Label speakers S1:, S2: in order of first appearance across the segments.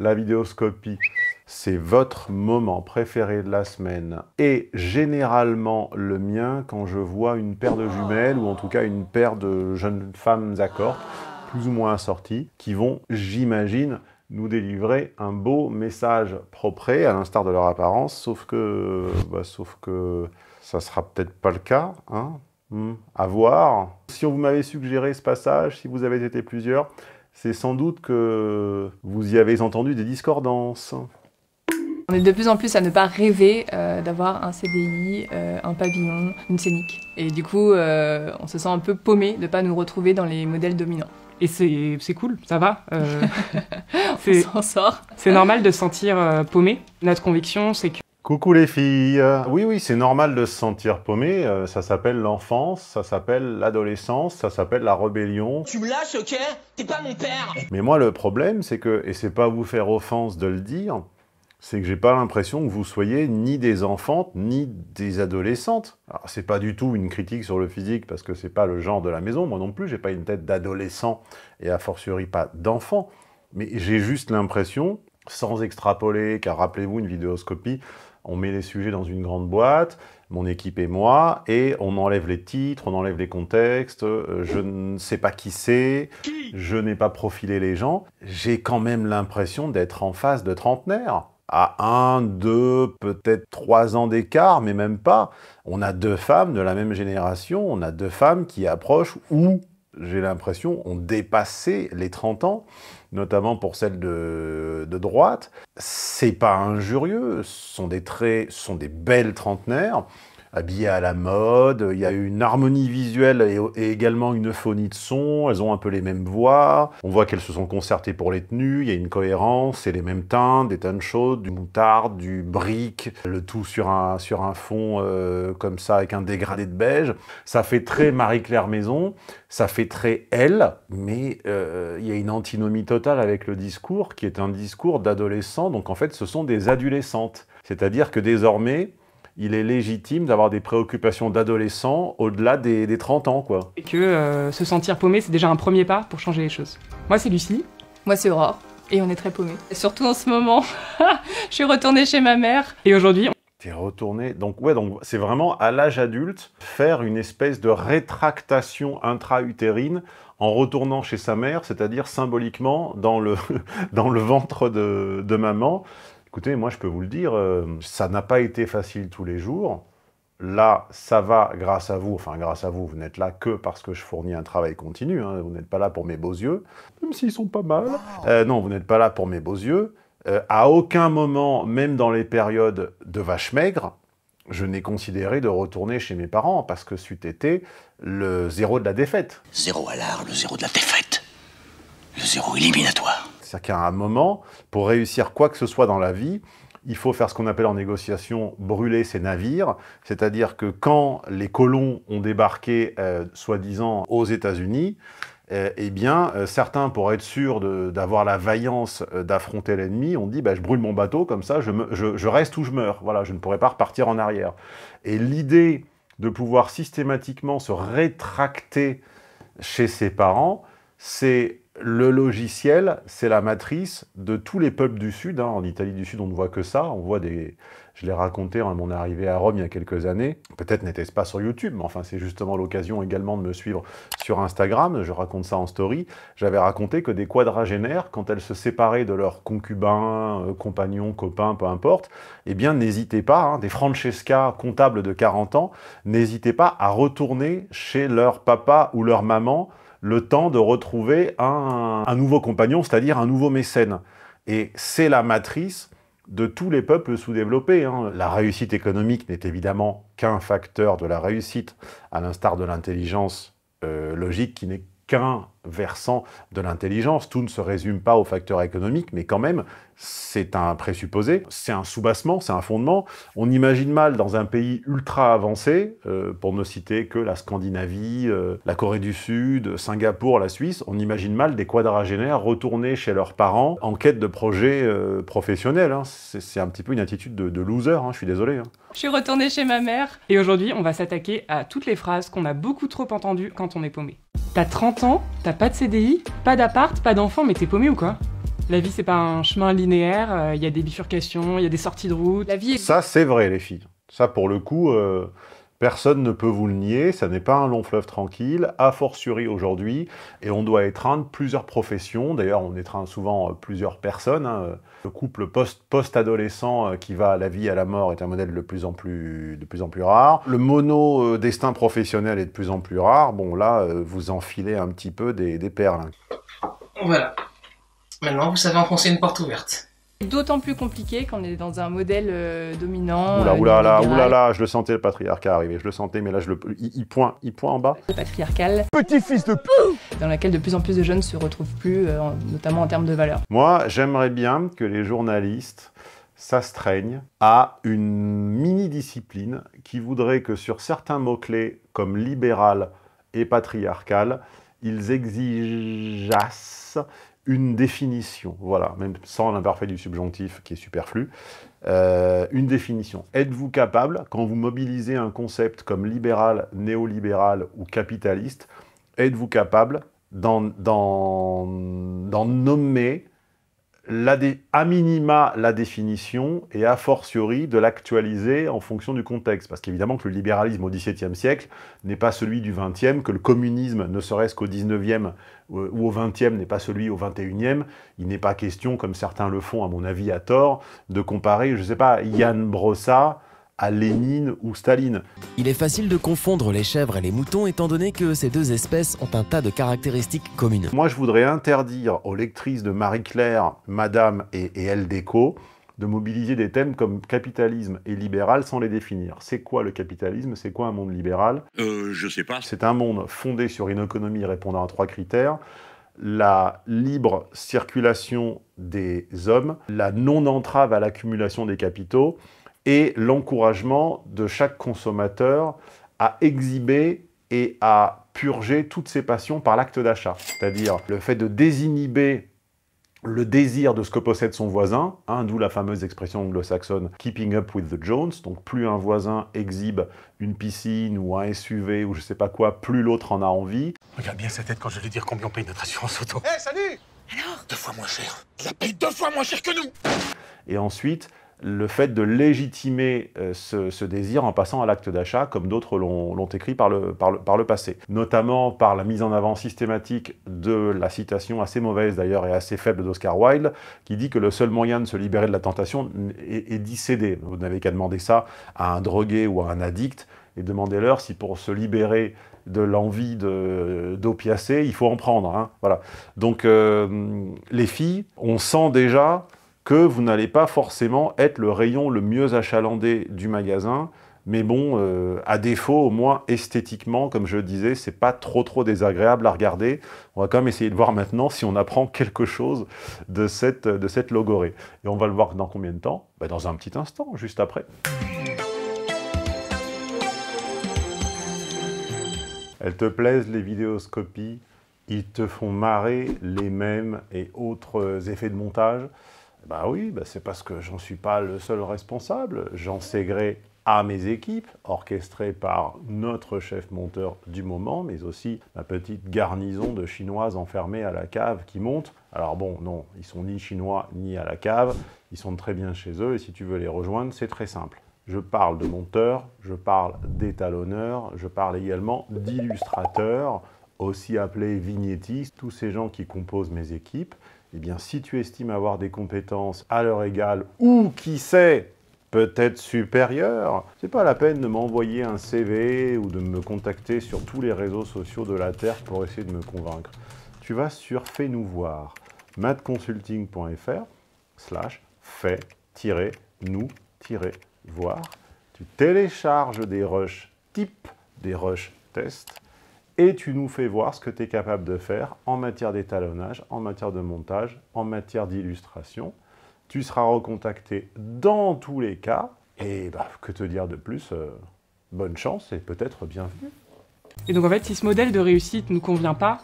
S1: La vidéoscopie, c'est votre moment préféré de la semaine. Et généralement le mien quand je vois une paire de jumelles, ou en tout cas une paire de jeunes femmes d'accord, plus ou moins assorties, qui vont, j'imagine, nous délivrer un beau message propre à l'instar de leur apparence, sauf que, bah, sauf que ça sera peut-être pas le cas, hein hmm. à voir. Si on vous m'avez suggéré ce passage, si vous avez été plusieurs, c'est sans doute que vous y avez entendu des discordances.
S2: On est de plus en plus à ne pas rêver euh, d'avoir un CDI, euh, un pavillon, une scénique. Et du coup, euh, on se sent un peu paumé de ne pas nous
S3: retrouver dans les modèles dominants. Et c'est cool, ça va. on s'en sort. C'est normal de se sentir paumé. Notre conviction, c'est que
S1: Coucou les filles Oui, oui, c'est normal de se sentir paumé, euh, ça s'appelle l'enfance, ça s'appelle l'adolescence, ça s'appelle la rébellion. Tu me
S3: lâches, ok T'es pas mon père
S1: Mais moi, le problème, c'est que, et c'est pas vous faire offense de le dire, c'est que j'ai pas l'impression que vous soyez ni des enfantes, ni des adolescentes. Alors, c'est pas du tout une critique sur le physique, parce que c'est pas le genre de la maison, moi non plus, j'ai pas une tête d'adolescent, et a fortiori pas d'enfant, mais j'ai juste l'impression, sans extrapoler, car rappelez-vous, une vidéoscopie, on met les sujets dans une grande boîte, mon équipe et moi, et on enlève les titres, on enlève les contextes, euh, je ne sais pas qui c'est, je n'ai pas profilé les gens. J'ai quand même l'impression d'être en face de trentenaires. À un, deux, peut-être trois ans d'écart, mais même pas. On a deux femmes de la même génération, on a deux femmes qui approchent ou, j'ai l'impression, ont dépassé les 30 ans notamment pour celle de, de droite. C'est pas injurieux, sont des traits, sont des belles trentenaires habillées à la mode, il y a une harmonie visuelle et, également une phonie de son, elles ont un peu les mêmes voix, on voit qu'elles se sont concertées pour les tenues, il y a une cohérence, c'est les mêmes teintes, des teintes chaudes, du moutarde, du brique, le tout sur un, sur un fond euh, comme ça avec un dégradé de beige. Ça fait très Marie-Claire Maison, ça fait très elle, mais euh, il y a une antinomie totale avec le discours qui est un discours d'adolescent, donc en fait ce sont des adolescentes. C'est-à-dire que désormais, il est légitime d'avoir des préoccupations d'adolescent au-delà des, 30 ans, quoi.
S3: Et que euh, se sentir paumé, c'est déjà un premier pas pour changer les choses. Moi, c'est Lucie. Moi, c'est Aurore. Et on est très paumé. surtout en ce moment, je suis retournée chez ma mère.
S1: Et aujourd'hui... T'es retournée... Donc, ouais, donc c'est vraiment à l'âge adulte faire une espèce de rétractation intra-utérine en retournant chez sa mère, c'est-à-dire symboliquement dans le, dans le ventre de maman. Écoutez, moi je peux vous le dire, euh, ça n'a pas été facile tous les jours. Là, ça va grâce à vous, enfin grâce à vous, vous n'êtes là que parce que je fournis un travail continu, hein. vous n'êtes pas là pour mes beaux yeux, même s'ils sont pas mal. Euh, non, vous n'êtes pas là pour mes beaux yeux. Euh, à aucun moment, même dans les périodes de vache maigre, je n'ai considéré de retourner chez mes parents parce que c'eût été le zéro de la défaite. Zéro à l'art, le zéro de la défaite. Le zéro éliminatoire. C'est-à-dire qu'à un moment, pour réussir quoi que ce soit dans la vie, il faut faire ce qu'on appelle en négociation brûler ses navires, c'est-à-dire que quand les colons ont débarqué, euh, soi-disant, aux États-Unis, euh, eh bien, euh, certains, pour être sûrs d'avoir la vaillance d'affronter l'ennemi, ont dit bah, je brûle mon bateau, comme ça, je, me, je, reste où je meurs. Voilà, je ne pourrai pas repartir en arrière. Et l'idée de pouvoir systématiquement se rétracter chez ses parents, c'est le logiciel, c'est la matrice de tous les peuples du Sud. Hein. En Italie du Sud, on ne voit que ça. On voit des. Je l'ai raconté à hein, mon arrivée à Rome il y a quelques années. Peut-être n'était-ce pas sur YouTube, mais enfin, c'est justement l'occasion également de me suivre sur Instagram. Je raconte ça en story. J'avais raconté que des quadragénaires, quand elles se séparaient de leurs concubins, euh, compagnons, copains, peu importe, eh bien, n'hésitez pas, hein, des Francesca comptables de 40 ans, n'hésitez pas à retourner chez leur papa ou leur maman le temps de retrouver un, nouveau compagnon, c'est-à-dire un nouveau mécène. Et c'est la matrice de tous les peuples sous-développés. Hein. La réussite économique n'est évidemment qu'un facteur de la réussite, à l'instar de l'intelligence euh, logique qui n'est qu'un versant de l'intelligence. Tout ne se résume pas aux facteurs économiques, mais quand même, c'est un présupposé, c'est un soubassement, c'est un fondement. On imagine mal dans un pays ultra avancé, euh, pour ne citer que la Scandinavie, euh, la Corée du Sud, Singapour, la Suisse, on imagine mal des quadragénaires retourner chez leurs parents en quête de projets euh, professionnels. Hein. C'est un petit peu une attitude de, loser, hein, je suis désolé. Hein.
S3: Je suis retournée chez ma mère. Et aujourd'hui, on va s'attaquer à toutes les phrases qu'on a beaucoup trop entendues quand on est paumé. T'as 30 ans, t'as pas de CDI, pas d'appart, pas d'enfant, mais t'es paumé ou quoi La vie, c'est pas un chemin
S1: linéaire, il euh, y a des bifurcations, il y a des sorties de route. La vie Ça, c'est vrai, les filles. Ça, pour le coup, euh, Personne ne peut vous le nier, ça n'est pas un long fleuve tranquille, a fortiori aujourd'hui, et on doit étreindre plusieurs professions, d'ailleurs on étreint souvent euh, plusieurs personnes. Hein. Le couple post-adolescent euh, qui va à la vie à la mort est un modèle de plus en plus, rare. Le mono-destin euh, professionnel est de plus en plus rare, bon là vous enfilez un petit peu des perles.
S3: Hein. Voilà, maintenant vous savez enfoncer une porte ouverte.
S2: D'autant plus compliqué qu'on est dans un modèle euh, dominant. Oula, euh, oula, là, oula,
S1: je le sentais le patriarcat arriver, je le sentais, mais là, je le, il, point, il point en bas. Le
S2: patriarcal. Petit fils de Dans laquelle de plus en plus de jeunes se retrouvent plus, euh, notamment en termes de valeur.
S1: Moi, j'aimerais bien que les journalistes s'astreignent à une mini-discipline qui voudrait que sur certains mots-clés comme libéral et patriarcal, ils exigeassent une définition, voilà, même sans l'imparfait du subjonctif qui est superflu, euh, une définition. Êtes-vous capable, quand vous mobilisez un concept comme libéral, néolibéral ou capitaliste, êtes-vous capable d'en nommer à minima la définition et a fortiori de l'actualiser en fonction du contexte. Parce qu'évidemment que le libéralisme au XVIIe siècle n'est pas celui du XXe, que le communisme, ne serait-ce qu'au XIXe euh, ou au XXe, n'est pas celui au XXIe. Il n'est pas question, comme certains le font à mon avis à tort, de comparer, je ne sais pas, Yann Brossa à Lénine ou Staline. Il est facile de confondre les chèvres et les moutons étant donné que ces deux espèces ont un tas de
S3: caractéristiques communes.
S1: Moi, je voudrais interdire aux lectrices de Marie-Claire, Madame et, Elle Déco de mobiliser des thèmes comme capitalisme et libéral sans les définir. C'est quoi le capitalisme C'est quoi un monde libéral euh, Je sais pas. C'est un monde fondé sur une économie répondant à trois critères la libre circulation des hommes, la non-entrave à l'accumulation des capitaux et l'encouragement de chaque consommateur à exhiber et à purger toutes ses passions par l'acte d'achat. C'est-à-dire le fait de désinhiber le désir de ce que possède son voisin, hein, d'où la fameuse expression anglo-saxonne « keeping up with the Jones », donc plus un voisin exhibe une piscine ou un SUV ou je sais pas quoi, plus l'autre en a envie. Regarde bien sa tête quand je vais lui dire combien on paye notre assurance auto.
S3: Eh, hey, salut Alors Deux fois moins cher. Il la paye deux fois moins cher que nous
S1: Et ensuite, le fait de légitimer euh, ce, désir en passant à l'acte d'achat, comme d'autres l'ont écrit par le, passé, notamment par la mise en avant systématique de la citation assez mauvaise d'ailleurs et assez faible d'Oscar Wilde, qui dit que le seul moyen de se libérer de la tentation est, d'y céder. Vous n'avez qu'à demander ça à un drogué ou à un addict, et demandez-leur si pour se libérer de l'envie d'opiacer, il faut en prendre. Hein. voilà. Donc euh, les filles, on sent déjà que vous n'allez pas forcément être le rayon le mieux achalandé du magasin, mais bon, euh, à défaut, au moins esthétiquement, comme je le disais, c'est pas trop trop désagréable à regarder. On va quand même essayer de voir maintenant si on apprend quelque chose de cette, de cette logorée. Et on va le voir dans combien de temps bah, Dans un petit instant, juste après. Elles te plaisent les vidéoscopies Ils te font marrer les mêmes et autres effets de montage bah oui, bah c'est parce que j'en suis pas le seul responsable. J'en gré à mes équipes, orchestrées par notre chef monteur du moment, mais aussi ma petite garnison de Chinoises enfermées à la cave qui monte. Alors bon, non, ils sont ni chinois ni à la cave, ils sont très bien chez eux, et si tu veux les rejoindre, c'est très simple. Je parle de monteur, je parle d'étalonneur, je parle également d'illustrateur, aussi appelé vignettiste, tous ces gens qui composent mes équipes eh bien, si tu estimes avoir des compétences à leur égale ou qui sait, peut-être supérieures, C'est pas la peine de m'envoyer un CV ou de me contacter sur tous les réseaux sociaux de la Terre pour essayer de me convaincre. Tu vas sur Fais-nous voir, matconsulting.fr slash fait-nous-voir. Tu télécharges des rushs type, des rushs test, et tu nous fais voir ce que tu es capable de faire en matière d'étalonnage, en matière de montage, en matière d'illustration. Tu seras recontacté dans tous les cas. Et bah, que te dire de plus euh, Bonne chance et peut-être bienvenue.
S3: Et donc en fait, si ce modèle de réussite ne nous convient pas,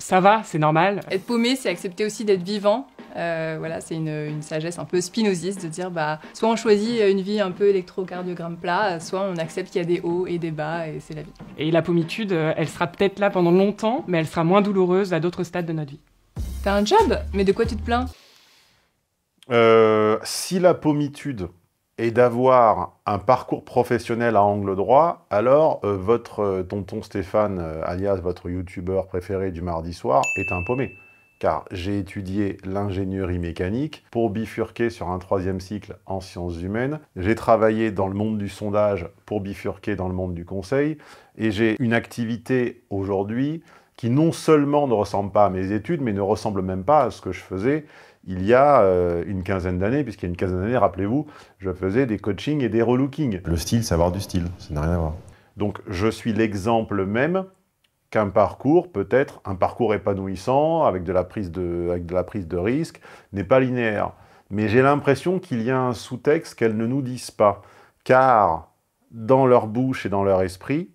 S3: ça va, c'est normal.
S2: Être paumé, c'est accepter aussi d'être vivant. Euh, voilà, c'est une, sagesse un peu spinoziste de dire bah, soit on choisit une vie un peu électrocardiogramme plat, soit on accepte qu'il y
S3: a des hauts et des bas et c'est la vie. Et la paumitude, euh, elle sera peut-être là pendant longtemps, mais elle sera moins douloureuse à d'autres stades de notre vie. T'as un job Mais de quoi tu te plains
S1: euh, Si la paumitude et d'avoir un parcours professionnel à angle droit, alors euh, votre euh, tonton Stéphane, euh, alias votre youtubeur préféré du mardi soir, est un paumé. Car j'ai étudié l'ingénierie mécanique pour bifurquer sur un troisième cycle en sciences humaines. J'ai travaillé dans le monde du sondage pour bifurquer dans le monde du conseil. Et j'ai une activité aujourd'hui qui non seulement ne ressemble pas à mes études, mais ne ressemble même pas à ce que je faisais il y a euh, une quinzaine d'années, puisqu'il y a une quinzaine d'années, rappelez-vous, je faisais des coachings et des relooking. Le style, savoir du style, ça n'a rien à voir. Donc je suis l'exemple même qu'un parcours, peut-être un parcours épanouissant, avec de la prise de, avec de, la prise de risque, n'est pas linéaire. Mais j'ai l'impression qu'il y a un sous-texte qu'elles ne nous disent pas, car dans leur bouche et dans leur esprit,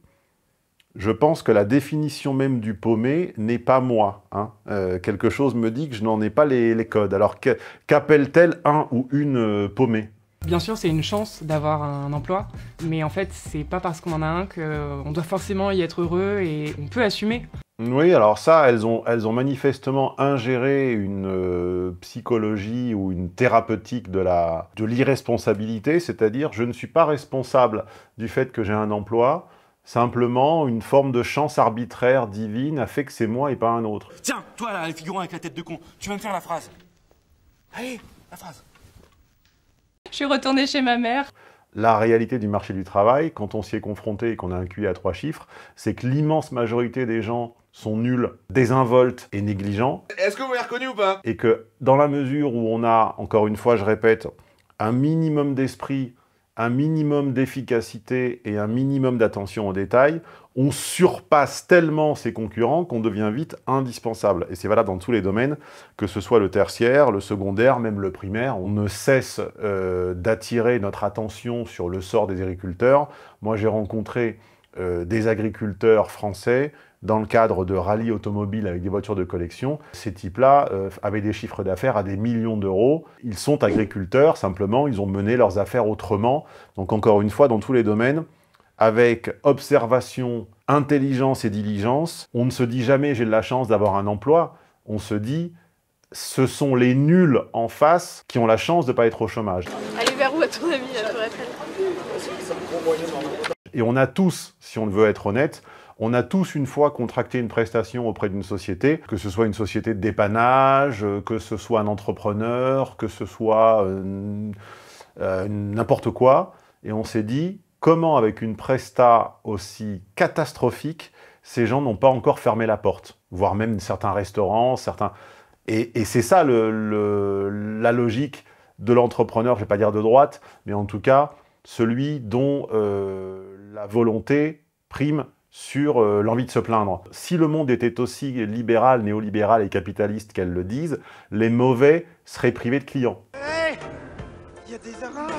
S1: je pense que la définition même du paumé n'est pas moi. Hein. Euh, quelque chose me dit que je n'en ai pas les, codes. Alors qu'appelle-t-elle un ou une euh, paumée
S3: Bien sûr, c'est une chance d'avoir un emploi, mais en fait, c'est pas parce qu'on en a un qu'on euh, doit forcément y être heureux et on peut assumer.
S1: Oui, alors ça, elles ont, manifestement ingéré une psychologie ou une thérapeutique de l'irresponsabilité, de c'est-à-dire je ne suis pas responsable du fait que j'ai un emploi, Simplement, une forme de chance arbitraire divine a fait que c'est moi et pas un autre.
S3: Tiens, toi là, le figurant avec la tête de con, tu vas me faire la phrase. Allez, la phrase. Je suis retourné chez ma mère.
S1: La réalité du marché du travail, quand on s'y est confronté et qu'on a un QI à trois chiffres, c'est que l'immense majorité des gens sont nuls, désinvoltes et négligents. Est-ce que vous m'avez reconnu ou pas Et que dans la mesure où on a, encore une fois, je répète, un minimum d'esprit un minimum d'efficacité et un minimum d'attention aux détails, on surpasse tellement ses concurrents qu'on devient vite indispensable. Et c'est valable dans tous les domaines, que ce soit le tertiaire, le secondaire, même le primaire. On ne cesse euh, d'attirer notre attention sur le sort des agriculteurs. Moi, j'ai rencontré euh, des agriculteurs français dans le cadre de rallyes automobiles avec des voitures de collection. Ces types-là euh, avaient des chiffres d'affaires à des millions d'euros. Ils sont agriculteurs, simplement, ils ont mené leurs affaires autrement. Donc encore une fois, dans tous les domaines, avec observation, intelligence et diligence, on ne se dit jamais j'ai de la chance d'avoir un emploi, on se dit ce sont les nuls en face qui ont la chance de ne pas être au chômage.
S2: Allez vers où à ton avis,
S1: Et on a tous, si on veut être honnête, on a tous une fois contracté une prestation auprès d'une société, que ce soit une société de dépannage, euh, que ce soit un entrepreneur, que ce soit euh, euh, n'importe quoi, et on s'est dit comment avec une presta aussi catastrophique, ces gens n'ont pas encore fermé la porte, voire même certains restaurants, certains... Et, c'est ça la logique de l'entrepreneur, je ne vais pas dire de droite, mais en tout cas, celui dont la volonté prime sur euh, l'envie de se plaindre. Si le monde était aussi libéral, néolibéral et capitaliste qu'elles le disent, les mauvais seraient privés de clients.
S3: Il y a des Arabes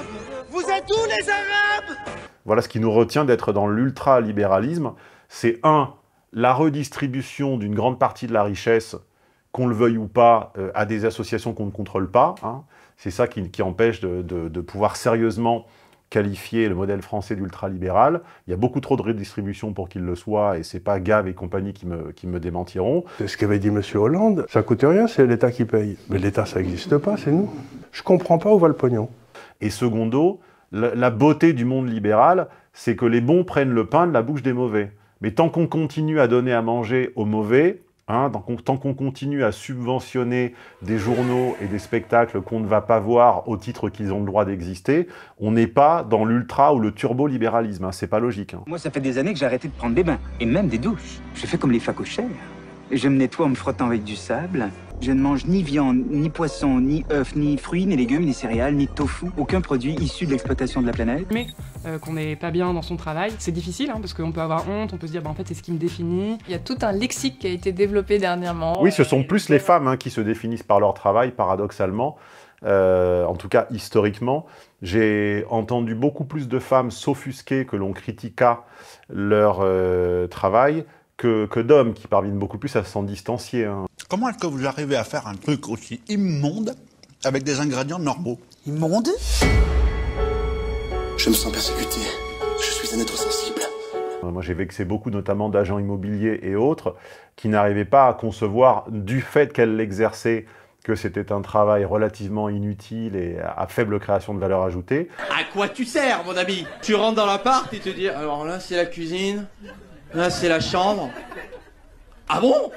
S3: Vous êtes où les Arabes
S1: Voilà ce qui nous retient d'être dans l'ultra-libéralisme, C'est un, la redistribution d'une grande partie de la richesse, qu'on le veuille ou pas, euh, à des associations qu'on ne contrôle pas. Hein. C'est ça qui, empêche de pouvoir sérieusement qualifier le modèle français d'ultralibéral. Il y a beaucoup trop de redistribution pour qu'il le soit, et c'est pas Gave et compagnie qui me, démentiront. C'est ce qu'avait dit monsieur Hollande. Ça coûte rien, c'est l'État qui paye. Mais l'État, ça n'existe pas, c'est nous. Je comprends pas où va le pognon. Et secondo, la beauté du monde libéral, c'est que les bons prennent le pain de la bouche des mauvais. Mais tant qu'on continue à donner à manger aux mauvais, Hein, tant qu'on continue à subventionner des journaux et des spectacles qu'on ne va pas voir au titre qu'ils ont le droit d'exister, on n'est pas dans l'ultra ou le turbo-libéralisme. Hein, c'est pas logique. Hein.
S3: Moi, ça fait des années que j'ai arrêté de prendre des bains, et même des douches. Je fais comme les facochères. Je me nettoie en me frottant avec du sable, je ne mange ni viande, ni poisson, ni œufs, ni fruits, ni légumes, ni céréales, ni tofu, aucun produit issu de l'exploitation de la planète. Mais euh, qu'on n'est pas bien dans son travail, c'est difficile hein, parce qu'on peut avoir honte, on peut se dire bah, en fait c'est ce qui me définit. Il y a tout un lexique qui a été développé
S2: dernièrement. Oui, ce sont
S1: plus les femmes hein, qui se définissent par leur travail, paradoxalement. Euh, en tout cas historiquement. J'ai entendu beaucoup plus de femmes s'offusquer que l'on critiqua leur euh, travail que, d'hommes qui parviennent beaucoup plus à s'en distancier. Hein. Comment est-ce que vous arrivez à faire un truc aussi immonde avec des ingrédients normaux Immonde Je me sens persécuté. Je suis un être sensible. Euh, moi, j'ai vexé beaucoup, notamment d'agents immobiliers et autres, qui n'arrivaient pas à concevoir, du fait qu'elle l'exerçait, que c'était un travail relativement inutile et à faible création de valeur ajoutée.
S2: À quoi tu sers, mon ami Tu rentres dans l'appart et te dis alors là, c'est la cuisine, là, c'est la chambre. Ah bon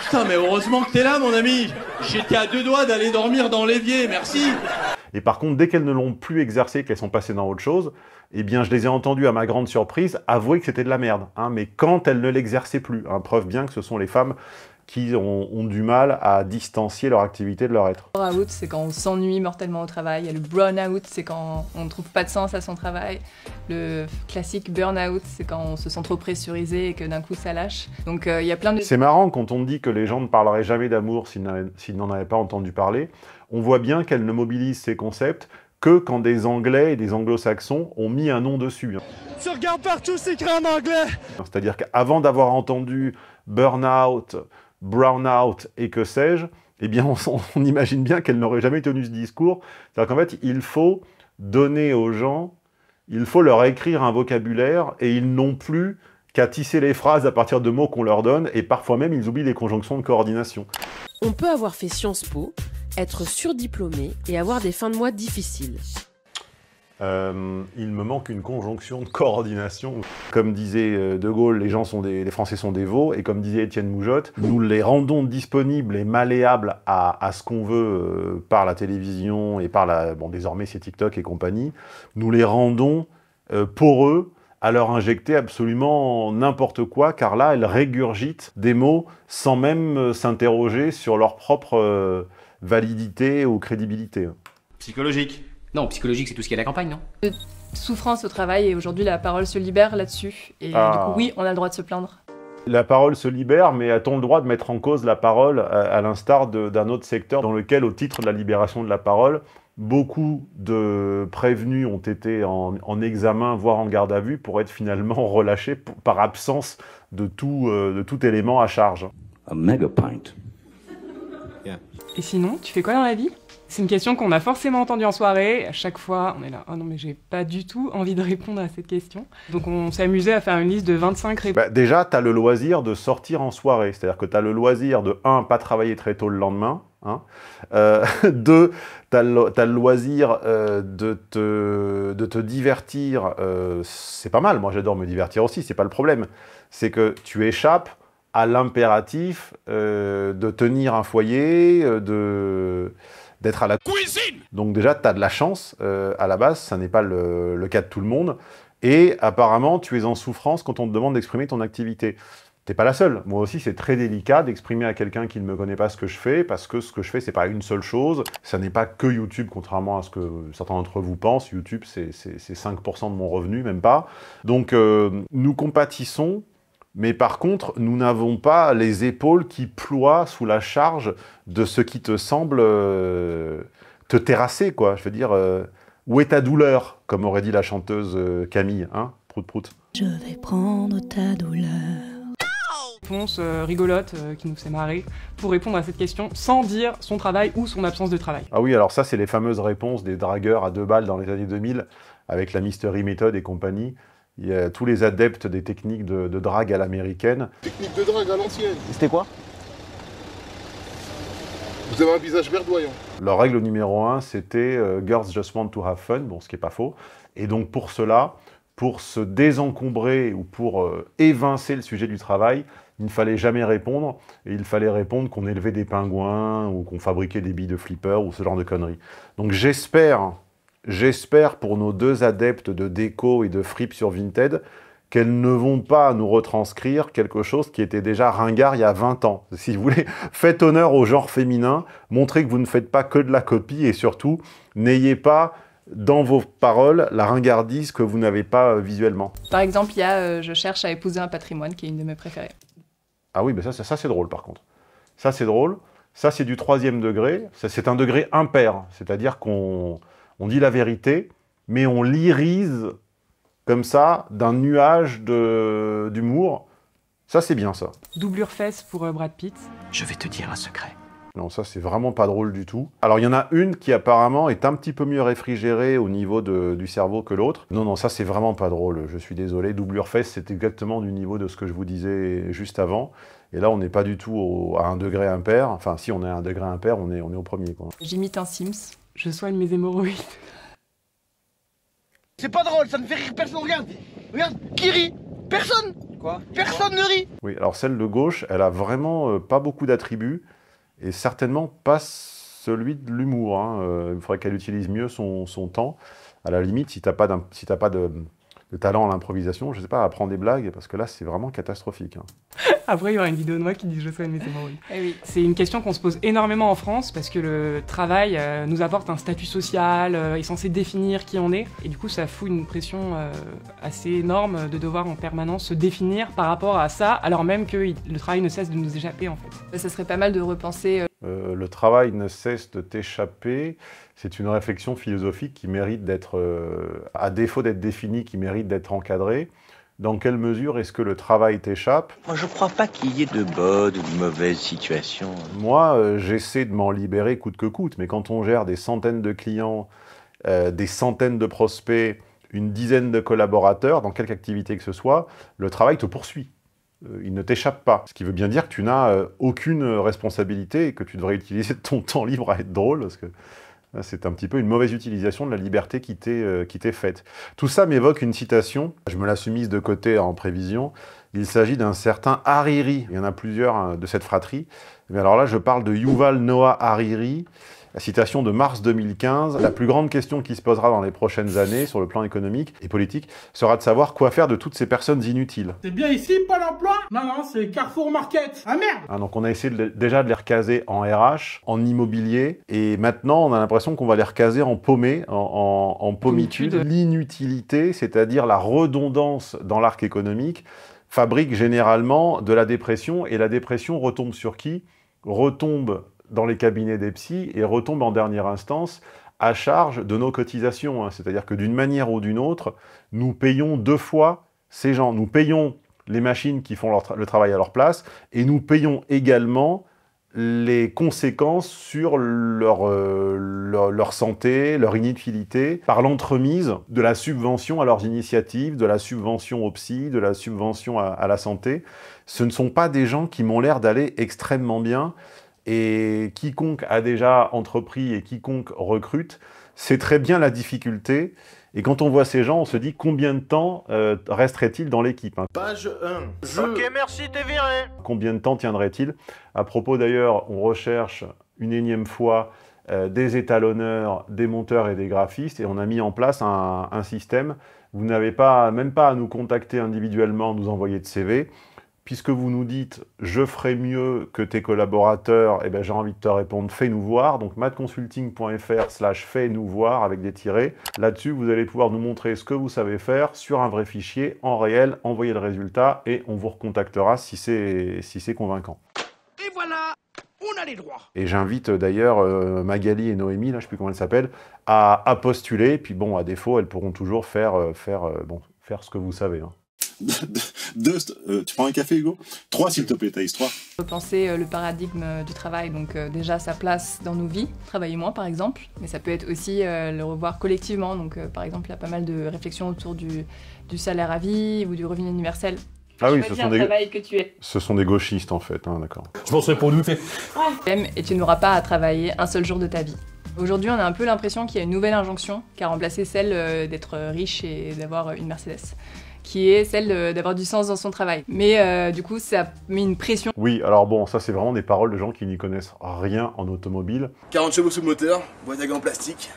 S1: Putain, mais heureusement que t'es là, mon ami. J'étais à deux doigts d'aller dormir dans l'évier, merci. Et par contre, dès qu'elles ne l'ont plus exercé, qu'elles sont passées dans autre chose, eh bien, je les ai entendues, à ma grande surprise, avouer que c'était de la merde. Hein. mais quand elles ne l'exerçaient plus, hein, preuve bien que ce sont les femmes qui ont, du mal à distancier leur activité de leur être. Le burn-out, c'est
S2: quand on s'ennuie mortellement au travail. Le burn-out, c'est quand on ne trouve pas de sens à son travail. Le classique burn-out, c'est quand on se sent trop pressurisé et que d'un coup ça lâche. Donc euh, il y a plein
S1: de... C'est marrant quand on dit que les gens ne parleraient jamais d'amour s'ils n'en avaient pas entendu parler. On voit bien qu'elle ne mobilise ces concepts que quand des Anglais et des Anglo-Saxons ont mis un nom dessus.
S3: Tu regardes partout, c'est écrit en anglais
S1: C'est-à-dire qu'avant d'avoir entendu burn-out, brownout et que sais-je, eh bien, on, on imagine bien qu'elle n'aurait jamais tenu ce discours. C'est-à-dire qu'en fait, il faut donner aux gens, il faut leur écrire un vocabulaire et ils n'ont plus qu'à tisser les phrases à partir de mots qu'on leur donne et parfois même ils oublient les conjonctions de coordination.
S2: On peut avoir fait Sciences Po, être surdiplômé et avoir des fins de mois difficiles.
S1: Euh, il me manque une conjonction de coordination. Comme disait euh, De Gaulle, les, gens sont des, les Français sont des veaux, et comme disait Étienne Moujotte, nous les rendons disponibles et malléables à, à ce qu'on veut euh, par la télévision et par la... Bon, désormais c'est TikTok et compagnie. Nous les rendons pour poreux à leur injecter absolument n'importe quoi, car là, elles régurgitent des mots sans même s'interroger sur leur propre validité ou crédibilité.
S3: Psychologique. Non, psychologique, c'est tout ce qu'il y a la campagne, non
S2: Souffrance au travail, et aujourd'hui, la parole se libère là-dessus. Et du ah. coup, oui, on a le droit de se plaindre.
S1: La parole se libère, mais a-t-on le droit de mettre en cause la parole, à, l'instar d'un autre secteur dans lequel, au titre de la libération de la parole, beaucoup de prévenus ont été en, examen, voire en garde à vue, pour être finalement relâchés par absence euh, de tout, élément à charge. A mega point.
S3: Et sinon, tu fais quoi dans la vie c'est une question qu'on a forcément entendue en soirée. À chaque fois, on est là, oh non, mais j'ai pas du tout envie de répondre à cette question.
S1: Donc on s'est amusé à faire une liste de 25 réponses. Bah, déjà, tu as le loisir de sortir en soirée. C'est-à-dire que tu as le loisir de, un, pas travailler très tôt le lendemain. Hein euh, deux, tu as, le loisir euh, de, te, de, te, divertir. Euh, c'est pas mal, moi j'adore me divertir aussi, c'est pas le problème. C'est que tu échappes à l'impératif euh, de tenir un foyer, de d'être à la cuisine. Donc déjà, tu as de la chance euh, à la base, ça n'est pas le, cas de tout le monde. Et apparemment, tu es en souffrance quand on te demande d'exprimer ton activité. T'es pas la seule. Moi aussi, c'est très délicat d'exprimer à quelqu'un qui ne me connaît pas ce que je fais, parce que ce que je fais, c'est pas une seule chose. Ça n'est pas que YouTube, contrairement à ce que certains d'entre vous pensent. YouTube, c'est 5% de mon revenu, même pas. Donc, euh, nous compatissons mais par contre, nous n'avons pas les épaules qui ploient sous la charge de ce qui te semble euh, te terrasser, quoi. Je veux dire, euh, où est ta douleur, comme aurait dit la chanteuse euh, Camille, hein Prout, prout. Je vais prendre ta douleur.
S3: Réponse rigolote qui nous fait marrer pour répondre à cette question sans dire son travail ou son absence de travail.
S1: Ah oui, alors ça, c'est les fameuses réponses des dragueurs à deux balles dans les années 2000 avec la mystery Method et compagnie. Il y a tous les adeptes des techniques de, drague à l'américaine.
S3: Technique de drague à l'ancienne. C'était quoi Vous avez un visage verdoyant.
S1: Leur règle numéro un, c'était euh, Girls just want to have fun, bon, ce qui n'est pas faux. Et donc pour cela, pour se désencombrer ou pour euh, évincer le sujet du travail, il ne fallait jamais répondre, et il fallait répondre qu'on élevait des pingouins, ou qu'on fabriquait des billes de flipper, ou ce genre de conneries. Donc j'espère J'espère pour nos deux adeptes de déco et de fripe sur Vinted qu'elles ne vont pas nous retranscrire quelque chose qui était déjà ringard il y a 20 ans. Si vous voulez, faites honneur au genre féminin, montrez que vous ne faites pas que de la copie et surtout, n'ayez pas dans vos paroles la ringardise que vous n'avez pas euh, visuellement.
S2: Par exemple, il y a euh, Je cherche à épouser un patrimoine qui est une de mes préférées.
S1: Ah oui, mais ça, ça, ça c'est drôle par contre. Ça c'est drôle, ça c'est du troisième degré, c'est un degré impair, c'est-à-dire qu'on on dit la vérité, mais on l'irise comme ça d'un nuage d'humour. Ça, c'est bien ça.
S3: Doublure fesse
S1: pour euh, Brad Pitt. Je vais te dire un secret. Non, ça, c'est vraiment pas drôle du tout. Alors, il y en a une qui apparemment est un petit peu mieux réfrigérée au niveau du cerveau que l'autre. Non, non, ça, c'est vraiment pas drôle. Je suis désolé. Doublure fesse, c'est exactement du niveau de ce que je vous disais juste avant. Et là, on n'est pas du tout à un degré impair. Enfin, si on est à un degré impair, on est, on est au premier.
S3: J'imite un Sims. Je soigne mes hémorroïdes. C'est pas drôle, ça ne fait rire personne. Regarde, regarde, qui rit Personne Quoi Personne ne rit
S1: Oui, alors celle de gauche, elle a vraiment euh, pas beaucoup d'attributs et certainement pas celui de l'humour. Hein. Euh, il faudrait qu'elle utilise mieux son, son, temps. À la limite, si t'as pas, pas de, talent à l'improvisation, je sais pas, apprends des blagues parce que là, c'est vraiment catastrophique. Hein.
S3: Après, il y aura une vidéo de moi qui dit je serai une eh C'est une question qu'on se pose énormément en France parce que le travail euh, nous apporte un statut social, euh, est censé définir qui on est. Et du coup, ça fout une pression euh, assez énorme de devoir en permanence se définir par rapport à ça, alors même que le travail ne cesse de nous échapper en fait.
S1: Ça serait
S2: pas mal de repenser.
S1: le travail ne cesse de t'échapper. C'est une réflexion philosophique qui mérite d'être, à défaut d'être définie, qui mérite d'être encadrée. Dans quelle mesure est-ce que le travail t'échappe Moi, je ne crois pas qu'il y ait de bonnes ou de mauvaises situations. Moi, euh, j'essaie de m'en libérer coûte que coûte, mais quand on gère des centaines de clients, euh, des centaines de prospects, une dizaine de collaborateurs, dans quelque activité que ce soit, le travail te poursuit. Euh, il ne t'échappe pas. Ce qui veut bien dire que tu n'as aucune responsabilité et que tu devrais utiliser ton temps libre à être drôle, ah, c'est un petit peu une mauvaise utilisation de la liberté euh, qui t'est faite. Tout ça m'évoque une citation, je me la suis mise de côté en prévision. Il s'agit d'un certain Hariri. Il y en a plusieurs hein, de cette fratrie. Mais alors là, je parle de Yuval Noah Hariri, la citation de mars 2015, la plus grande question qui se posera dans les prochaines années sur le plan économique et politique sera de savoir quoi faire de toutes ces personnes inutiles.
S3: C'est bien ici, Pôle emploi Non, non, c'est Carrefour Market.
S1: Ah merde ah, Donc on a essayé déjà de les recaser en RH, en immobilier, et maintenant on a l'impression qu'on va les recaser en paumé, en, en, en pommitude. L'inutilité, c'est-à-dire la redondance dans l'arc économique, fabrique généralement de la dépression, et la dépression retombe sur qui Retombe dans les cabinets des psys et retombe en dernière instance à charge de nos cotisations. Hein. C'est-à-dire que d'une manière ou d'une autre, nous payons deux fois ces gens. Nous payons les machines qui font le travail à leur place et nous payons également les conséquences sur euh, leur, santé, leur inutilité, par l'entremise de la subvention à leurs initiatives, de la subvention aux psy, de la subvention à la santé. Ce ne sont pas des gens qui m'ont l'air d'aller extrêmement bien et quiconque a déjà entrepris et quiconque recrute c'est très bien la difficulté. Et quand on voit ces gens, on se dit combien de temps euh, resterait-il dans l'équipe hein Page 1. Ok, merci, t'es viré. Combien de temps tiendrait-il À propos d'ailleurs, on recherche une énième fois euh, des étalonneurs, des monteurs et des graphistes, et on a mis en place un, un système. Vous n'avez pas, même pas à nous contacter individuellement, nous envoyer de CV puisque vous nous dites je ferai mieux que tes collaborateurs, eh ben, j'ai envie de te répondre fais-nous voir. Donc matconsulting.fr slash fais-nous voir avec des tirets. Là-dessus, vous allez pouvoir nous montrer ce que vous savez faire sur un vrai fichier en réel, envoyer le résultat et on vous recontactera si c'est si convaincant.
S3: Et voilà on a les droits.
S1: Et j'invite euh, d'ailleurs euh, Magali et Noémie, là je sais plus comment elles s'appellent, à, à, postuler. Puis bon, à défaut, elles pourront toujours faire, euh, faire, bon, faire ce que vous savez. Hein. Deux, euh, tu prends un café, Hugo Trois, s'il te plaît, Thaïs, trois.
S2: Repenser euh, le paradigme du travail, donc euh, déjà sa place dans nos vies, travailler moins par exemple, mais ça peut être aussi le revoir collectivement. Donc par exemple, il y a pas mal de réflexions autour du, salaire à vie ou du revenu universel ah oui, ce sont, des... que tu es.
S1: ce sont, des... gauchistes en fait, hein, d'accord. Je c'est pour nous.
S2: Ouais. Et tu n'auras pas à travailler un seul jour de ta vie. Aujourd'hui, on a un peu l'impression qu'il y a une nouvelle injonction qui a remplacé celle d'être riche et d'avoir une Mercedes qui est celle d'avoir du sens dans son travail.
S1: Mais euh, du coup, ça met une pression. Oui, alors bon, ça c'est vraiment des paroles de gens qui n'y connaissent rien en automobile.
S3: 40 chevaux sous le moteur, boîte en plastique,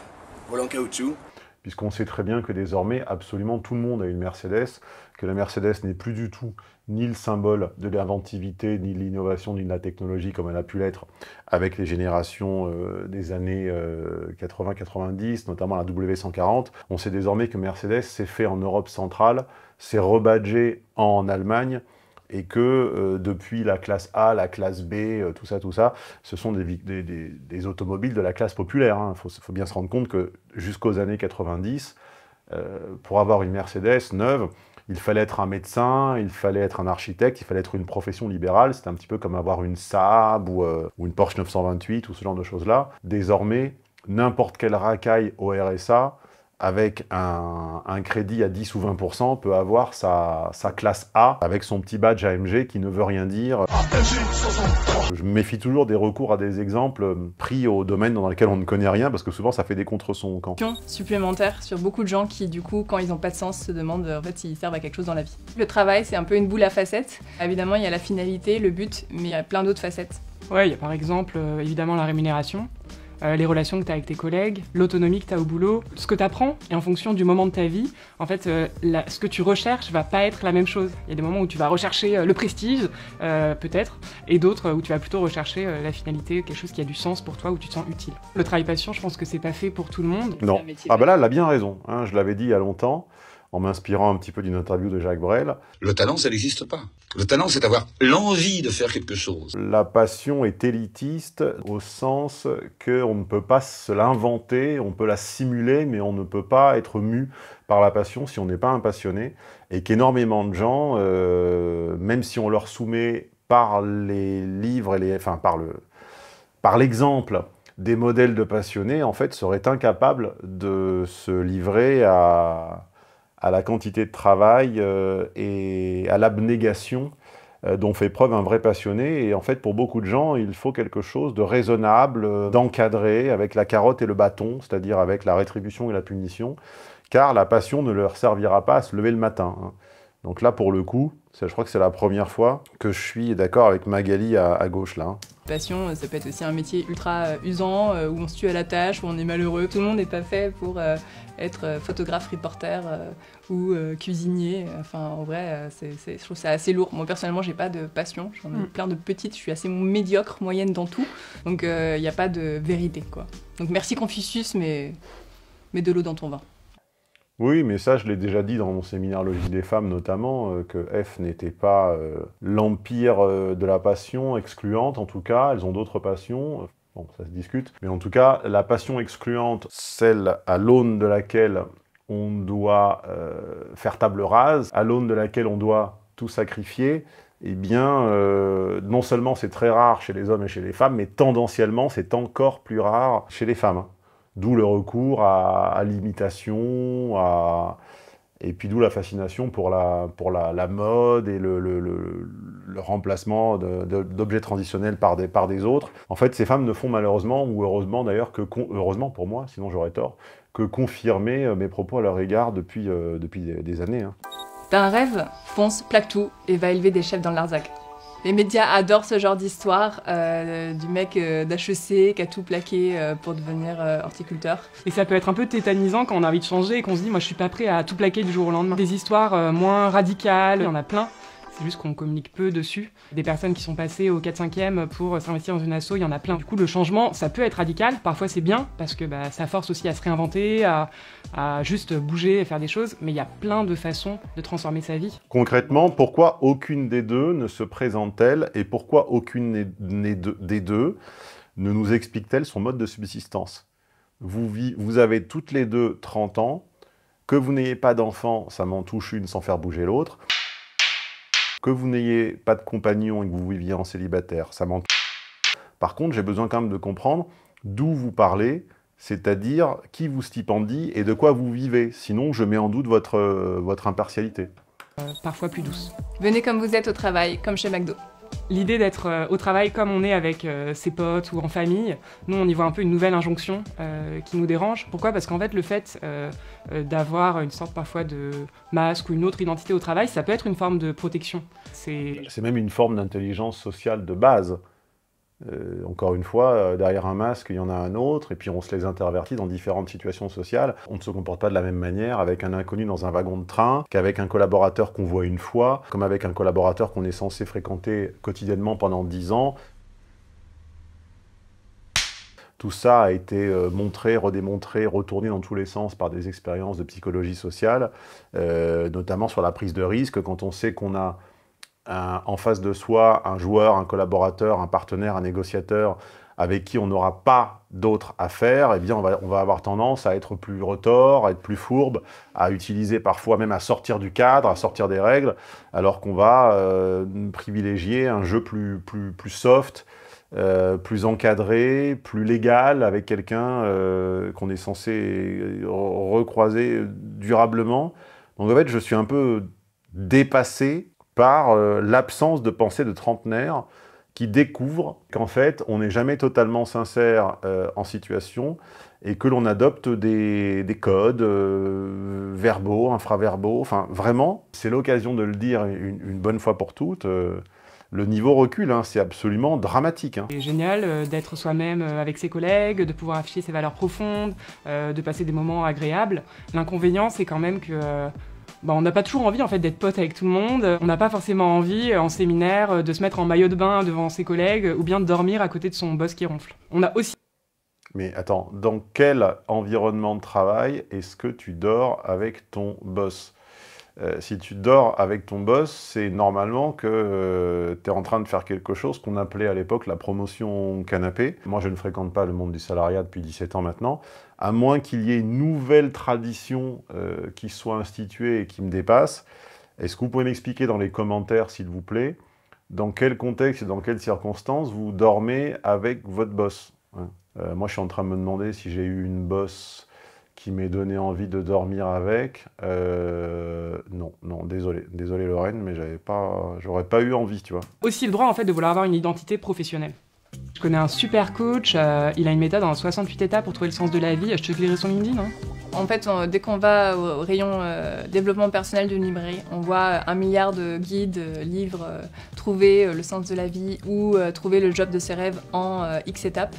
S3: volant caoutchouc.
S1: Puisqu'on sait très bien que désormais, absolument tout le monde a une Mercedes, que la Mercedes n'est plus du tout ni le symbole de l'inventivité, ni de l'innovation, ni de la technologie comme elle a pu l'être avec les générations euh, des années 80-90, euh, notamment la W140. On sait désormais que Mercedes s'est fait en Europe centrale c'est rebadgé en Allemagne et que euh, depuis la classe A, la classe B, euh, tout ça, tout ça, ce sont des, automobiles de la classe populaire. Il hein. faut, bien se rendre compte que jusqu'aux années 90, euh, pour avoir une Mercedes neuve, il fallait être un médecin, il fallait être un architecte, il fallait être une profession libérale. C'était un petit peu comme avoir une Saab ou, ou une Porsche 928 ou ce genre de choses-là. Désormais, n'importe quelle racaille au RSA avec un, crédit à 10 ou 20% peut avoir sa, classe A avec son petit badge AMG qui ne veut rien dire. Je me méfie toujours des recours à des exemples euh, pris au domaine dans lequel on ne connaît rien parce que souvent ça fait des contresons au camp.
S2: Supplémentaire sur beaucoup de gens qui du coup quand ils n'ont pas de sens se demandent euh, en fait s'ils servent à quelque chose dans la vie. Le travail c'est un peu une boule à facettes. Évidemment il y a la finalité, le but mais il y a plein d'autres facettes.
S3: Oui, il y a par exemple euh, évidemment la rémunération. Euh, les relations que tu as avec tes collègues, l'autonomie que tu as au boulot, ce que tu apprends. Et en fonction du moment de ta vie, en fait, euh, ce que tu recherches va pas être la même chose. Il y a des moments où tu vas rechercher euh, le prestige, peut-être, et d'autres où tu vas plutôt rechercher la finalité, quelque chose qui a du sens pour toi, où tu te sens utile. Le travail patient, je pense que
S1: c'est pas fait pour tout le monde. Non. Ah bah là, elle a bien raison. Hein, je l'avais dit il y a longtemps en m'inspirant un petit peu d'une interview de Jacques Brel.
S2: Le talent, ça n'existe pas. Le talent, c'est avoir l'envie de faire quelque
S1: chose. La passion est élitiste au sens qu'on ne peut pas se l'inventer, on peut la simuler, mais on ne peut pas être mu par la passion si on n'est pas un passionné. Et qu'énormément de gens, euh, même si on leur soumet par les livres et les, enfin par le, par l'exemple des modèles de passionnés, en fait, seraient incapables de se livrer à, à la quantité de travail euh, et à l'abnégation euh, dont fait preuve un vrai passionné. Et en fait, pour beaucoup de gens, il faut quelque chose de raisonnable, euh, d'encadré, avec la carotte et le bâton, c'est-à-dire avec la rétribution et la punition, car la passion ne leur servira pas à se lever le matin. Hein. Donc là, pour le coup, je crois que c'est la première fois que je suis d'accord avec Magali à, à gauche, là. Hein
S2: passion, ça peut être aussi un métier ultra euh, usant, euh, où on se tue à la tâche, où on est malheureux. Tout le monde n'est pas fait pour euh, être photographe, reporter ou cuisinier. Enfin, en vrai, c'est, je trouve ça assez lourd. Moi, personnellement, j'ai pas de passion. J'en ai mm. plein de petites. Je suis assez médiocre, moyenne dans tout. Donc, il n'y a pas de vérité, quoi. Donc, merci Confucius, mais, mets de l'eau dans ton vin.
S1: Oui, mais ça, je l'ai déjà dit dans mon séminaire Logique des femmes, notamment, euh, que F n'était pas euh, l'empire euh, de la passion excluante, en tout cas, elles ont d'autres passions. Bon, ça se discute. Mais en tout cas, la passion excluante, celle à l'aune de laquelle on doit faire table rase, à l'aune de laquelle on doit tout sacrifier, eh bien, non seulement c'est très rare chez les hommes et chez les femmes, mais tendanciellement, c'est encore plus rare chez les femmes. Hein. D'où le recours à, l'imitation, à... et puis d'où la fascination pour la, pour la, la mode et le, le, remplacement d'objets transitionnels par des, par des autres. En fait, ces femmes ne font malheureusement, ou heureusement d'ailleurs, que heureusement pour moi, sinon j'aurais tort, que confirmer euh, mes propos à leur égard depuis, euh, depuis des, années.
S2: T'as hein. un rêve Fonce, plaque tout et va élever des chefs dans le Larzac. Les médias adorent ce genre
S3: d'histoire euh, du mec d'HC euh, d'HEC qui a tout plaqué euh, pour devenir horticulteur. Et ça peut être un peu tétanisant quand on a envie de changer et qu'on se dit moi je suis pas prêt à tout plaquer du jour au lendemain. Des histoires moins radicales, il y en a plein c'est juste qu'on communique peu dessus. Des personnes qui sont passées au 4-5e pour s'investir dans une asso, il y en a plein. Du coup, le changement, ça peut être radical, parfois c'est bien, parce que bah, ça force aussi à se réinventer, à, juste bouger et faire des choses, mais il y a plein de façons de transformer sa vie.
S1: Concrètement, pourquoi aucune des deux ne se présente-t-elle et pourquoi aucune des deux ne nous explique-t-elle son mode de subsistance vous, vous avez toutes les deux 30 ans, que vous n'ayez pas d'enfants, ça m'en touche une sans faire bouger l'autre. Que vous n'ayez pas de compagnon et que vous viviez en célibataire, ça m'en... Par contre, j'ai besoin quand même de comprendre d'où vous parlez, c'est-à-dire qui vous stipendie et de quoi vous vivez. Sinon, je mets en doute votre, euh, votre impartialité.
S3: Euh, parfois plus douce. Venez comme vous êtes au travail, comme chez McDo l'idée d'être euh, au travail comme on est avec euh, ses potes ou en famille, nous on y voit un peu une nouvelle injonction euh, qui nous dérange. Pourquoi Parce qu'en fait le fait d'avoir une sorte parfois de masque ou une autre identité au travail, ça peut être une forme de protection. C'est
S1: même une forme d'intelligence sociale de base. Euh, encore une fois, euh, derrière un masque, il y en a un autre, et puis on se les intervertit dans différentes situations sociales. On ne se comporte pas de la même manière avec un inconnu dans un wagon de train qu'avec un collaborateur qu'on voit une fois, comme avec un collaborateur qu'on est censé fréquenter quotidiennement pendant dix ans. Tout ça a été euh, montré, redémontré, retourné dans tous les sens par des expériences de psychologie sociale, notamment sur la prise de risque, quand on sait qu'on a en face de soi un joueur, un collaborateur, un partenaire, un négociateur avec qui on n'aura pas d'autres affaires, eh bien on va, avoir tendance à être plus retors, à être plus fourbe, à utiliser parfois même à sortir du cadre, à sortir des règles, alors qu'on va euh, privilégier un jeu plus, soft, euh, plus encadré, plus légal, avec quelqu'un euh, qu'on est censé recroiser durablement. Donc en fait, je suis un peu dépassé par euh, l'absence de pensée de trentenaire qui découvre qu'en fait, on n'est jamais totalement sincère euh, en situation et que l'on adopte des, codes euh, verbaux, infraverbaux. Enfin, vraiment, c'est l'occasion de le dire une, bonne fois pour toutes. le niveau recule, hein, c'est absolument dramatique. Hein. C'est
S3: génial d'être soi-même avec ses collègues, de pouvoir afficher ses valeurs profondes, de passer des moments agréables. L'inconvénient, c'est quand même que bah, on n'a pas toujours envie en fait d'être pote avec tout le monde, on n'a pas forcément envie euh, en séminaire euh, de se mettre en maillot de bain devant ses collègues euh, ou bien de dormir à côté de son boss qui ronfle.
S1: On a aussi mais attends, dans quel environnement de travail est-ce que tu dors avec ton boss si tu dors avec ton boss, c'est normalement que tu es en train de faire quelque chose qu'on appelait à l'époque la promotion canapé. Moi, je ne fréquente pas le monde du salariat depuis 17 ans maintenant, à moins qu'il y ait une nouvelle tradition euh, qui soit instituée et qui me dépasse. Est-ce que vous pouvez m'expliquer dans les commentaires, s'il vous plaît, dans quel contexte et dans quelles circonstances vous dormez avec votre boss hein euh, Moi, je suis en train de me demander si j'ai eu une boss qui m'ait donné envie de dormir avec. Euh, non, non, désolé, désolé Lorraine, mais j'avais pas, j'aurais pas eu envie, tu vois.
S3: Aussi le droit en fait de vouloir avoir une identité professionnelle. Je connais un super coach, euh, il a une méthode en 68 étapes pour trouver le sens de la vie. Je te dirai son LinkedIn. non hein.
S2: En fait, dès qu'on va au rayon euh, développement personnel d'une librairie, on voit un milliard de guides, euh, livres, trouver le sens de la vie ou
S3: trouver le job de ses rêves en X étapes.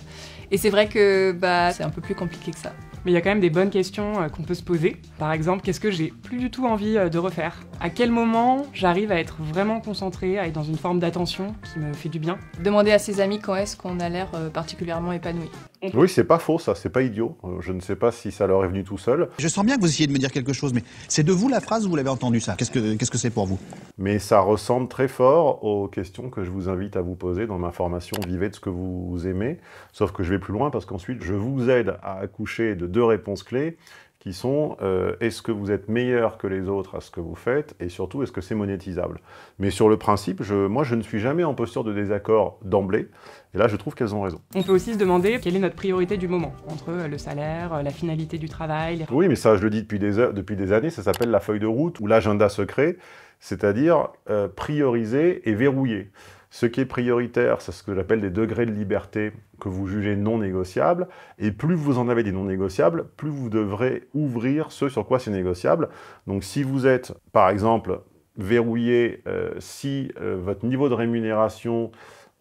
S3: Et c'est vrai que bah, c'est un peu plus compliqué que ça mais il y a quand même des bonnes questions euh, qu'on peut se poser. Par exemple, qu'est-ce que j'ai plus du tout envie euh, de refaire À quel moment j'arrive à être vraiment concentrée, à être dans une forme d'attention qui me fait du bien
S2: Demander à ses amis quand est-ce qu'on a l'air euh, particulièrement épanoui. Oui, c'est
S1: pas faux, ça, c'est pas idiot. Euh, je ne sais pas si ça leur est venu tout seul. Je sens bien que vous essayez de me dire quelque chose, mais c'est de vous la phrase ou vous l'avez entendu ça Qu'est-ce que qu'est-ce que c'est pour vous Mais ça ressemble très fort aux questions que je vous invite à vous poser dans ma formation Vivez de ce que vous aimez. Sauf que je vais plus loin parce qu'ensuite je vous aide à accoucher de deux réponses clés qui sont euh, est-ce que vous êtes meilleur que les autres à ce que vous faites et surtout est-ce que c'est monétisable. Mais sur le principe, je, moi je ne suis jamais en posture de désaccord d'emblée. Et là, je trouve qu'elles ont raison.
S3: On peut aussi se demander quelle est notre priorité du moment, entre euh, le salaire, euh, la finalité du travail.
S1: Oui, mais ça, je le dis depuis des, heures, depuis des années, ça s'appelle la feuille de route ou l'agenda secret, c'est-à-dire euh, prioriser et verrouiller. Ce qui est prioritaire, c'est ce que j'appelle des degrés de liberté que vous jugez non négociables. Et plus vous en avez des non négociables, plus vous devrez ouvrir ce sur quoi c'est négociable. Donc si vous êtes, par exemple, verrouillé, si votre niveau de rémunération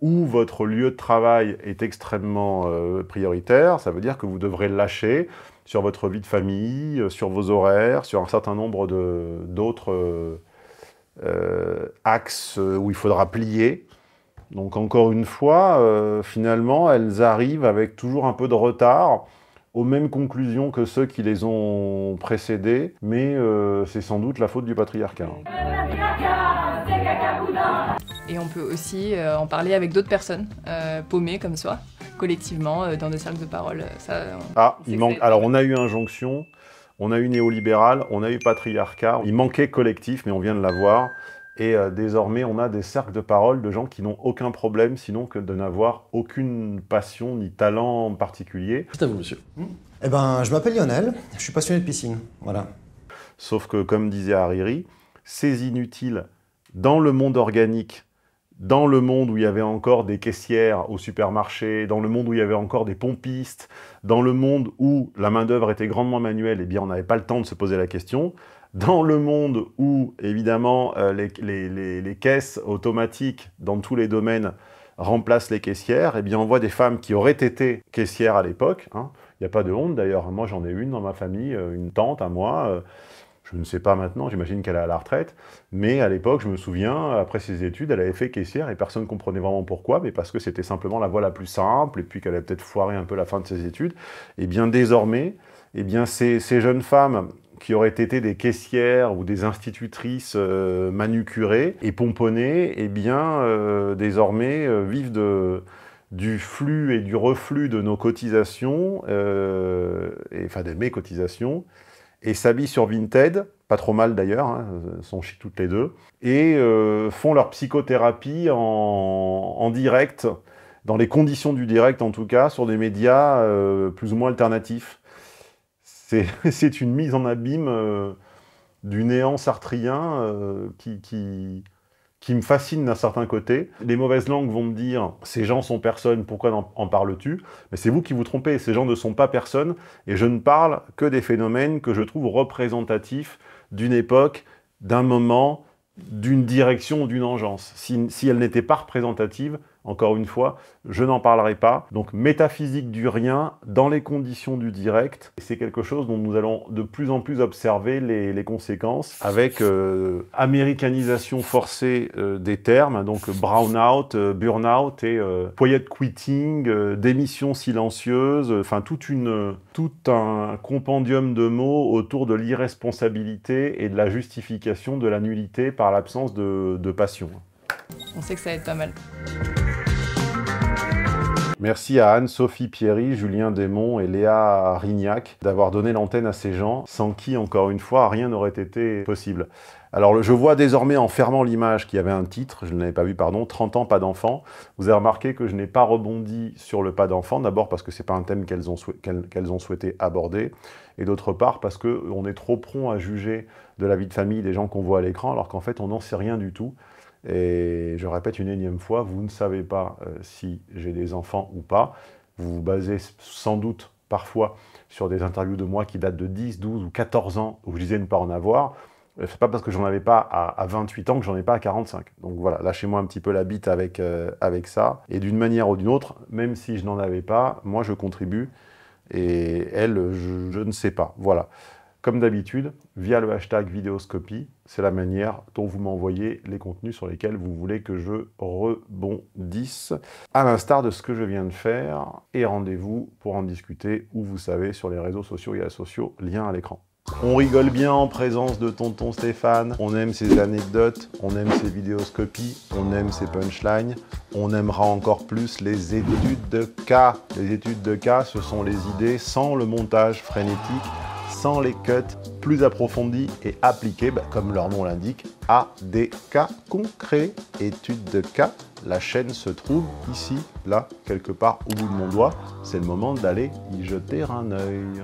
S1: où votre lieu de travail est extrêmement euh, prioritaire, ça veut dire que vous devrez lâcher sur votre vie de famille, euh, sur vos horaires, sur un certain nombre d'autres euh, axes où il faudra plier. Donc encore une fois, finalement, elles arrivent avec toujours un peu de retard aux mêmes conclusions que ceux qui les ont précédées, mais c'est sans doute la faute du patriarcat
S2: et on peut aussi euh, en parler avec d'autres personnes euh, paumées comme soi, collectivement, euh, dans des cercles de parole.
S1: ah, il manque. Alors, on a eu injonction, on a eu néolibéral, on a eu patriarcat. Il manquait collectif, mais on vient de l'avoir. Et désormais, on a des cercles de parole de gens qui n'ont aucun problème, sinon que de n'avoir aucune passion ni talent particulier. C'est à vous, monsieur. Mmh. Eh ben, je m'appelle Lionel, je suis passionné de piscine, voilà. Sauf que, comme disait Hariri, c'est inutile dans le monde organique, dans le monde où il y avait encore des caissières au supermarché, dans le monde où il y avait encore des pompistes, dans le monde où la main-d'œuvre était grandement manuelle, eh bien, on n'avait pas le temps de se poser la question. Dans le monde où, évidemment, euh, les, caisses automatiques dans tous les domaines remplacent les caissières, eh bien, on voit des femmes qui auraient été caissières à l'époque. Hein. Il n'y a pas de honte, d'ailleurs. Moi, j'en ai une dans ma famille, euh, une tante à moi. Euh, je ne sais pas maintenant, j'imagine qu'elle est à la retraite, mais à l'époque, je me souviens, après ses études, elle avait fait caissière et personne ne comprenait vraiment pourquoi, mais parce que c'était simplement la voie la plus simple et puis qu'elle avait peut-être foiré un peu la fin de ses études. Et eh bien désormais, et eh bien ces, ces jeunes femmes qui auraient été des caissières ou des institutrices euh, manucurées et pomponnées, et eh bien euh, désormais euh, vivent de du flux et du reflux de nos cotisations, et, enfin de mes cotisations, et s'habillent sur Vinted, pas trop mal d'ailleurs, hein, euh, sont chez toutes les deux, et euh, font leur psychothérapie en, direct, dans les conditions du direct en tout cas, sur des médias euh, plus ou moins alternatifs. C'est une mise en abîme du néant sartrien qui qui me fascine d'un certain côté. Les mauvaises langues vont me dire ces gens sont personnes, pourquoi en, parles-tu Mais c'est vous qui vous trompez, ces gens ne sont pas personnes et je ne parle que des phénomènes que je trouve représentatifs d'une époque, d'un moment, d'une direction d'une engeance. Si, si elle n'était pas représentative, encore une fois, je n'en parlerai pas. Donc métaphysique du rien dans les conditions du direct, c'est quelque chose dont nous allons de plus en plus observer les, conséquences avec euh, américanisation forcée euh, des termes, donc brownout, euh, « burnout et quiet quitting, démission silencieuse, enfin toute une tout un compendium de mots autour de l'irresponsabilité et de la justification de la nullité par l'absence de, de passion.
S2: On sait que ça va être pas mal.
S1: Merci à Anne-Sophie Pierry, Julien Desmond et Léa Rignac d'avoir donné l'antenne à ces gens, sans qui, encore une fois, rien n'aurait été possible. Alors, je vois désormais en fermant l'image qu'il y avait un titre, je ne l'avais pas vu, pardon, 30 ans, pas d'enfant. Vous avez remarqué que je n'ai pas rebondi sur le pas d'enfant, d'abord parce que ce n'est pas un thème qu'elles ont, ont, souhaité aborder, et d'autre part parce qu'on est trop prompt à juger de la vie de famille des gens qu'on voit à l'écran, alors qu'en fait, on n'en sait rien du tout. Et je répète une énième fois, vous ne savez pas euh, si j'ai des enfants ou pas. Vous vous basez sans doute parfois sur des interviews de moi qui datent de 10, 12 ou 14 ans où je disais ne pas en avoir. Euh, c'est pas parce que j'en avais pas à, 28 ans que j'en ai pas à 45. Donc voilà, lâchez-moi un petit peu la bite avec, euh, avec ça. Et d'une manière ou d'une autre, même si je n'en avais pas, moi je contribue. Et elle, je ne sais pas. Voilà. Comme d'habitude, via le hashtag vidéoscopie, c'est la manière dont vous m'envoyez les contenus sur lesquels vous voulez que je rebondisse, à l'instar de ce que je viens de faire, et rendez-vous pour en discuter, où vous savez, sur les réseaux sociaux et asociaux, lien à l'écran. On rigole bien en présence de tonton Stéphane, on aime ses anecdotes, on aime ses vidéoscopies, on aime ses punchlines, on aimera encore plus les études de cas. Les études de cas, ce sont les idées sans le montage frénétique sans les cuts, plus approfondis et appliqués, bah, comme leur nom l'indique, à des cas concrets, études de cas. La chaîne se trouve ici, là, quelque part au bout de mon doigt. C'est le moment d'aller y jeter un œil.